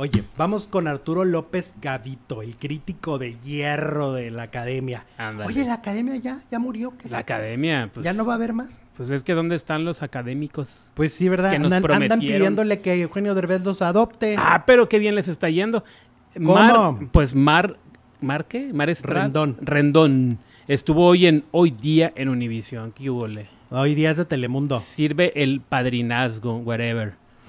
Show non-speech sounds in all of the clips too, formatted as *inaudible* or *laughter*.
Oye, vamos con Arturo López Gavito, el crítico de hierro de la academia. Oye, la academia ya, ya murió. La academia, pues. ¿Ya no va a haber más? Pues es que ¿dónde están los académicos? Pues sí, ¿verdad? Que andan, nos prometieron? andan pidiéndole que Eugenio Derbez los adopte. Ah, pero qué bien les está yendo. ¿Cómo? Mar, pues Mar. ¿Mar qué? Mar Estrada. Rendón. Rendón. Estuvo hoy en Hoy Día en Univisión. ¿Qué hubo? Hoy día es de Telemundo. Sirve el padrinazgo, whatever. *laughs*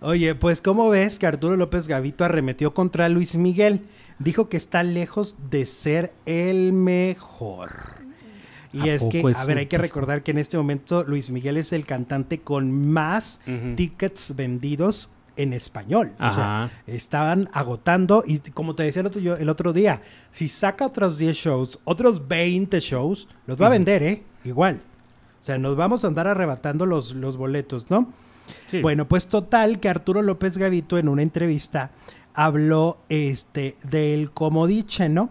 Oye, pues cómo ves que Arturo López Gavito arremetió contra Luis Miguel, dijo que está lejos de ser el mejor. Y es que, a ver, hay que recordar que en este momento Luis Miguel es el cantante con más tickets vendidos en español. O sea, estaban agotando y como te decía el otro, día, si saca otros 10 shows, otros 20 shows, los va a vender, ¿eh? Igual. O sea, nos vamos a andar arrebatando los, los boletos, ¿no? Bueno, pues total que Arturo López Gavito en una entrevista habló este, del comodiche, ¿no?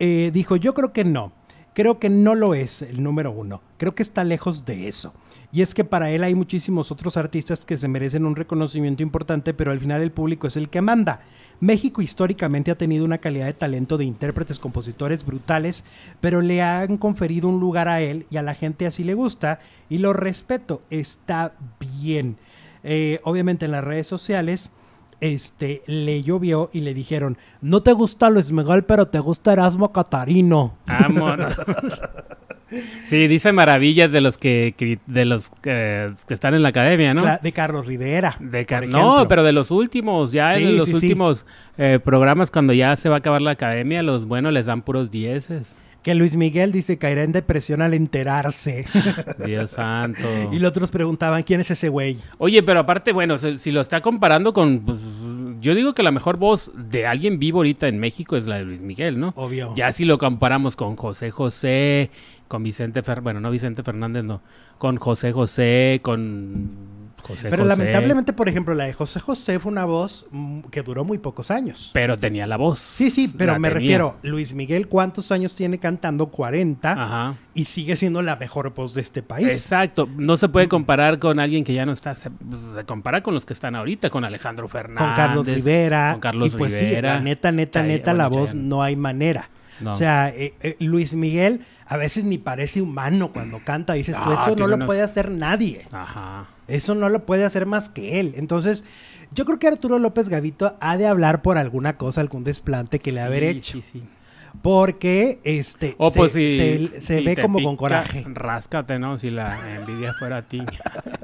Eh, dijo, yo creo que no. Creo que no lo es el número uno. Creo que está lejos de eso. Y es que para él hay muchísimos otros artistas que se merecen un reconocimiento importante, pero al final el público es el que manda. México históricamente ha tenido una calidad de talento de intérpretes, compositores brutales, pero le han conferido un lugar a él y a la gente así le gusta y lo respeto. Está bien. Eh, obviamente en las redes sociales este, le llovió y le dijeron, no te gusta Luis Miguel, pero te gusta Erasmo Catarino. *laughs* Sí, dice maravillas de los que de los que, están en la academia, ¿no? De Carlos Rivera. De no, pero de los últimos, ya en los últimos eh, programas cuando ya se va a acabar la academia, los buenos les dan puros dieces que Luis Miguel dice caerá en depresión al enterarse. *laughs* Dios santo. Y los otros preguntaban, ¿quién es ese güey? Oye, pero aparte, bueno, si, lo está comparando con... Pues, yo digo que la mejor voz de alguien vivo ahorita en México es la de Luis Miguel, ¿no? Obvio. Ya si lo comparamos con José José, con Vicente Fernández, bueno, no Vicente Fernández, no, con José José, con pero lamentablemente, por ejemplo, la de José José fue una voz que duró muy pocos años. Pero tenía la voz. Sí, sí, pero me refiero, Luis Miguel, ¿cuántos años tiene cantando? 40. Y sigue siendo la mejor voz de este país. Exacto. No se puede comparar con alguien que ya no está. Se, compara con los que están ahorita, con Alejandro Fernández. Con Carlos Rivera. Con Carlos y pues sí, la neta, neta, neta, la voz no hay manera. O sea, eh, eh, Luis Miguel a veces ni parece humano cuando canta. Dices, pues ah, eso no lo puede hacer nadie. Eso no lo puede hacer más que él. Entonces, yo creo que Arturo López Gavito ha de hablar por alguna cosa, algún desplante que le ha haber hecho. Porque este oh, pues se, ve como con coraje. Ráscate, ¿no? Si la envidia fuera a ti. *laughs*